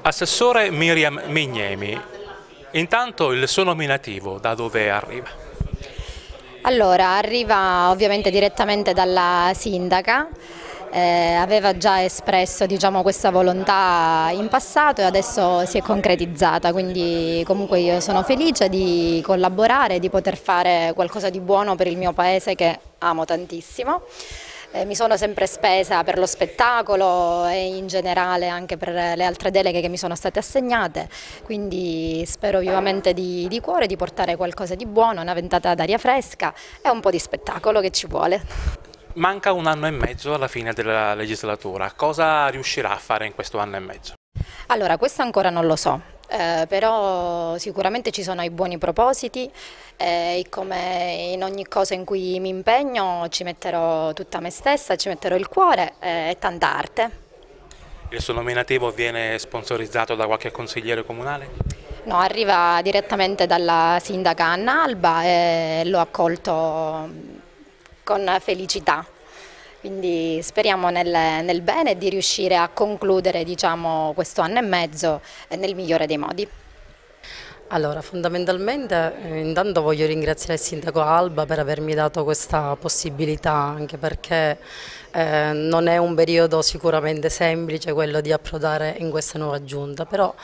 Assessore Miriam Mignemi, intanto il suo nominativo da dove arriva? Allora, arriva ovviamente direttamente dalla sindaca, eh, aveva già espresso diciamo, questa volontà in passato e adesso si è concretizzata, quindi comunque io sono felice di collaborare, di poter fare qualcosa di buono per il mio paese che amo tantissimo eh, mi sono sempre spesa per lo spettacolo e in generale anche per le altre deleghe che mi sono state assegnate, quindi spero vivamente di, di cuore di portare qualcosa di buono, una ventata d'aria fresca e un po' di spettacolo che ci vuole. Manca un anno e mezzo alla fine della legislatura, cosa riuscirà a fare in questo anno e mezzo? Allora, questo ancora non lo so, eh, però sicuramente ci sono i buoni propositi eh, e come in ogni cosa in cui mi impegno ci metterò tutta me stessa, ci metterò il cuore eh, e tanta arte. Il suo nominativo viene sponsorizzato da qualche consigliere comunale? No, arriva direttamente dalla sindaca Anna Alba eh, e l'ho accolto mm, con felicità. Quindi speriamo nel, nel bene di riuscire a concludere diciamo, questo anno e mezzo eh, nel migliore dei modi. Allora, fondamentalmente eh, intanto voglio ringraziare il sindaco Alba per avermi dato questa possibilità, anche perché eh, non è un periodo sicuramente semplice quello di approdare in questa nuova giunta, però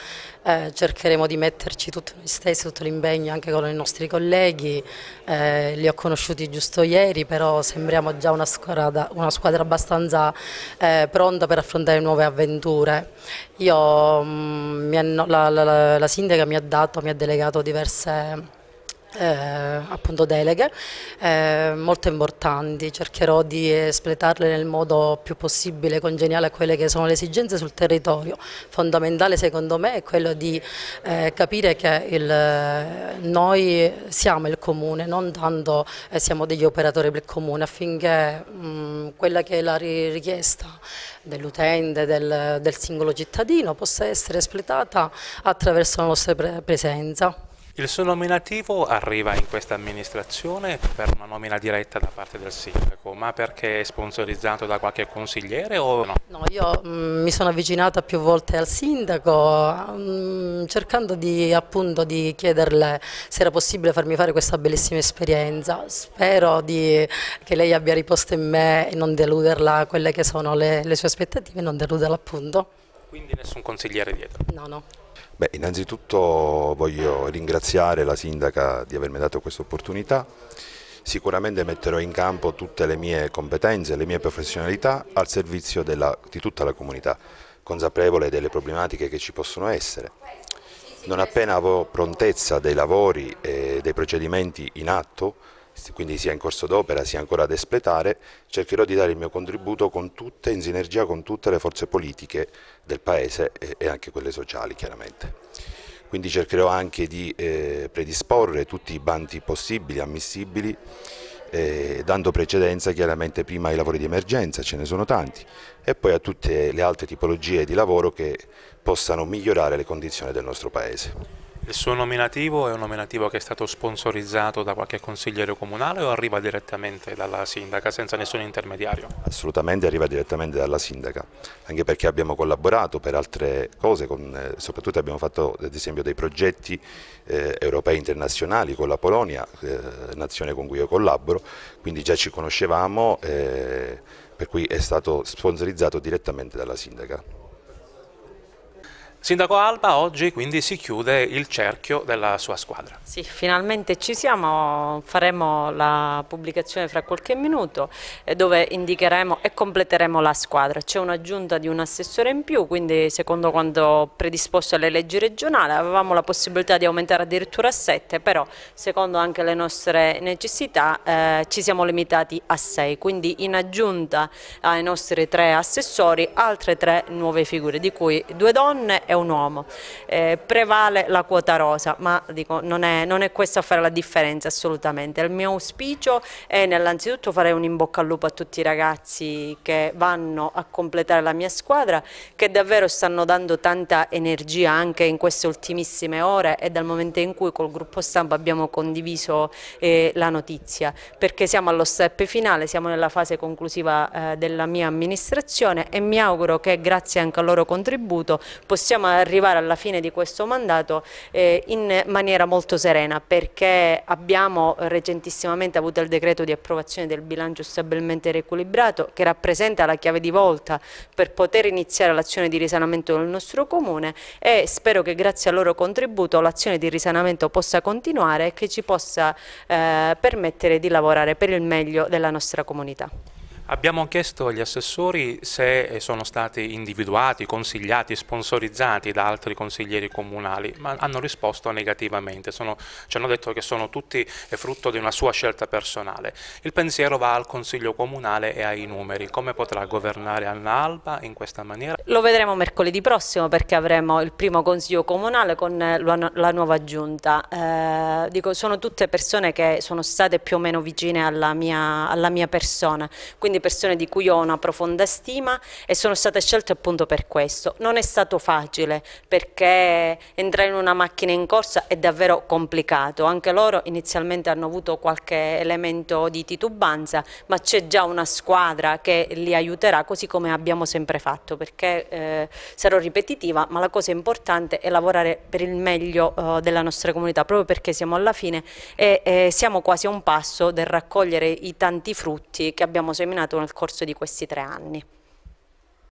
eh, cercheremo di metterci tutti noi stessi, tutto l'impegno anche con i nostri colleghi, eh, li ho conosciuti giusto ieri però sembriamo già una squadra, una squadra abbastanza eh, pronta per affrontare nuove avventure. Io, mh, mm, la, la, la, la sindaca mi ha dato, mi ha delegato diverse eh, appunto deleghe eh, molto importanti, cercherò di espletarle nel modo più possibile congeniale a quelle che sono le esigenze sul territorio. Fondamentale secondo me è quello di eh, capire che il, noi siamo il comune, non tanto eh, siamo degli operatori del comune affinché mh, mm, quella che è la richiesta dell'utente, del, del singolo cittadino possa essere espletata attraverso la nostra presenza. Il suo nominativo arriva in questa amministrazione per una nomina diretta da parte del sindaco, ma perché è sponsorizzato da qualche consigliere o no? No, io mh, mm, mi sono avvicinata più volte al sindaco mh, mm, cercando di, appunto, di chiederle se era possibile farmi fare questa bellissima esperienza. Spero di, che lei abbia riposto in me e non deluderla quelle che sono le, le sue aspettative, non deluderla appunto. Quindi nessun consigliere dietro? No, no. Beh, innanzitutto voglio ringraziare la sindaca di avermi dato questa opportunità. Sicuramente metterò in campo tutte le mie competenze, le mie professionalità al servizio della, di tutta la comunità, consapevole delle problematiche che ci possono essere. Non appena avrò prontezza dei lavori e dei procedimenti in atto, quindi sia in corso d'opera sia ancora ad espletare, cercherò di dare il mio contributo tutte, in sinergia con tutte le forze politiche del Paese e anche quelle sociali chiaramente quindi cercherò anche di eh, predisporre tutti i bandi possibili, ammissibili, eh, dando precedenza chiaramente prima ai lavori di emergenza, ce ne sono tanti, e poi a tutte le altre tipologie di lavoro che possano migliorare le condizioni del nostro Paese. Il suo nominativo è un nominativo che è stato sponsorizzato da qualche consigliere comunale o arriva direttamente dalla sindaca senza nessun intermediario? Assolutamente arriva direttamente dalla sindaca, anche perché abbiamo collaborato per altre cose, con, eh, soprattutto abbiamo fatto ad esempio dei progetti eh, europei internazionali con la Polonia, eh, nazione con cui io collaboro, quindi già ci conoscevamo, eh, per cui è stato sponsorizzato direttamente dalla sindaca. Sindaco Alba, oggi quindi si chiude il cerchio della sua squadra. Sì, finalmente ci siamo, faremo la pubblicazione fra qualche minuto eh, dove indicheremo e completeremo la squadra. C'è un'aggiunta di un assessore in più, quindi secondo quanto predisposto alle leggi regionali avevamo la possibilità di aumentare addirittura a 7, però secondo anche le nostre necessità eh, ci siamo limitati a 6, quindi in aggiunta ai nostri tre assessori altre tre nuove figure, di cui due donne e un uomo. Eh, prevale la quota rosa, ma dico, non, è, non, è, questo a fare la differenza assolutamente. Il mio auspicio è innanzitutto fare un in bocca al lupo a tutti i ragazzi che vanno a completare la mia squadra, che davvero stanno dando tanta energia anche in queste ultimissime ore e dal momento in cui col gruppo stampa abbiamo condiviso eh, la notizia, perché siamo allo step finale, siamo nella fase conclusiva eh, della mia amministrazione e mi auguro che grazie anche al loro contributo possiamo insomma, arrivare alla fine di questo mandato eh, in maniera molto serena perché abbiamo recentissimamente avuto il decreto di approvazione del bilancio stabilmente riequilibrato che rappresenta la chiave di volta per poter iniziare l'azione di risanamento del nostro comune e spero che grazie al loro contributo l'azione di risanamento possa continuare e che ci possa eh, permettere di lavorare per il meglio della nostra comunità. Abbiamo chiesto agli assessori se eh, sono stati individuati, consigliati, sponsorizzati da altri consiglieri comunali, ma hanno risposto negativamente, sono, ci hanno detto che sono tutti eh, frutto di una sua scelta personale. Il pensiero va al Consiglio Comunale e ai numeri, come potrà governare Anna Alba in questa maniera? Lo vedremo mercoledì prossimo perché avremo il primo Consiglio Comunale con eh, la nuova giunta. Eh, dico, sono tutte persone che sono state più o meno vicine alla mia, alla mia persona, quindi quindi persone di cui ho una profonda stima e sono state scelte appunto per questo. Non è stato facile perché entrare in una macchina in corsa è davvero complicato, anche loro inizialmente hanno avuto qualche elemento di titubanza, ma c'è già una squadra che li aiuterà così come abbiamo sempre fatto, perché eh, sarò ripetitiva, ma la cosa importante è lavorare per il meglio eh, della nostra comunità, proprio perché siamo alla fine e eh, siamo quasi a un passo del raccogliere i tanti frutti che abbiamo seminato terminato nel corso di questi tre anni.